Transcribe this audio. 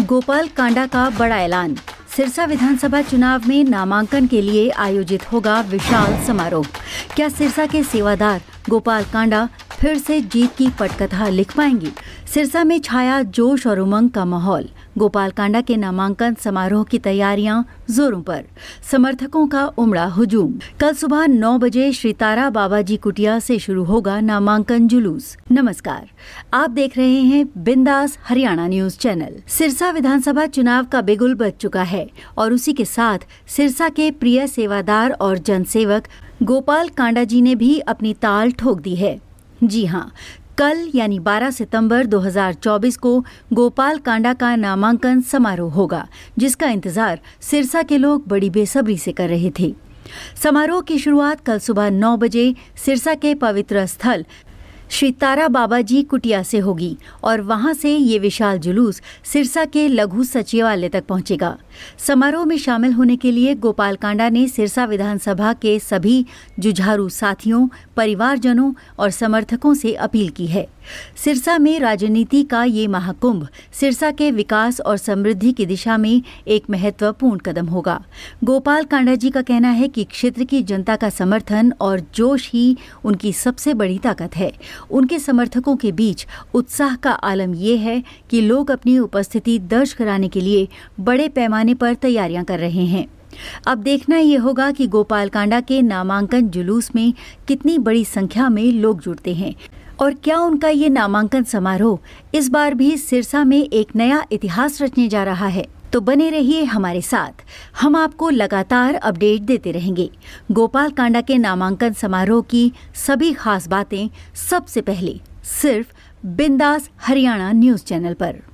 गोपाल कांडा का बड़ा ऐलान सिरसा विधानसभा चुनाव में नामांकन के लिए आयोजित होगा विशाल समारोह क्या सिरसा के सेवादार गोपाल कांडा फिर से जीत की पटकथा लिख पाएंगी सिरसा में छाया जोश और उमंग का माहौल गोपाल कांडा के नामांकन समारोह की तैयारियां जोरों पर समर्थकों का उमड़ा हुजूम कल सुबह 9 बजे श्री तारा बाबा जी कुटिया से शुरू होगा नामांकन जुलूस नमस्कार आप देख रहे हैं बिंदास हरियाणा न्यूज चैनल सिरसा विधानसभा चुनाव का बिगुल बच चुका है और उसी के साथ सिरसा के प्रिय सेवादार और जनसेवक गोपाल कांडा जी ने भी अपनी ताल ठोक दी है जी हाँ कल यानी 12 सितंबर 2024 को गोपाल कांडा का नामांकन समारोह होगा जिसका इंतजार सिरसा के लोग बड़ी बेसब्री से कर रहे थे समारोह की शुरुआत कल सुबह 9 बजे सिरसा के पवित्र स्थल श्री तारा बाबा जी कुटिया से होगी और वहां से ये विशाल जुलूस सिरसा के लघु सचिवालय तक पहुंचेगा समारोह में शामिल होने के लिए गोपाल कांडा ने सिरसा विधानसभा के सभी जुझारू साथियों परिवारजनों और समर्थकों से अपील की है सिरसा में राजनीति का ये महाकुंभ सिरसा के विकास और समृद्धि की दिशा में एक महत्वपूर्ण कदम होगा गोपाल कांडा जी का कहना है कि क्षेत्र की जनता का समर्थन और जोश ही उनकी सबसे बड़ी ताकत है उनके समर्थकों के बीच उत्साह का आलम यह है कि लोग अपनी उपस्थिति दर्ज कराने के लिए बड़े पैमाने पर तैयारियां कर रहे हैं अब देखना यह होगा कि गोपाल कांडा के नामांकन जुलूस में कितनी बड़ी संख्या में लोग जुड़ते हैं और क्या उनका ये नामांकन समारोह इस बार भी सिरसा में एक नया इतिहास रचने जा रहा है तो बने रहिए हमारे साथ हम आपको लगातार अपडेट देते रहेंगे गोपाल कांडा के नामांकन समारोह की सभी खास बातें सबसे पहले सिर्फ बिंदास हरियाणा न्यूज चैनल पर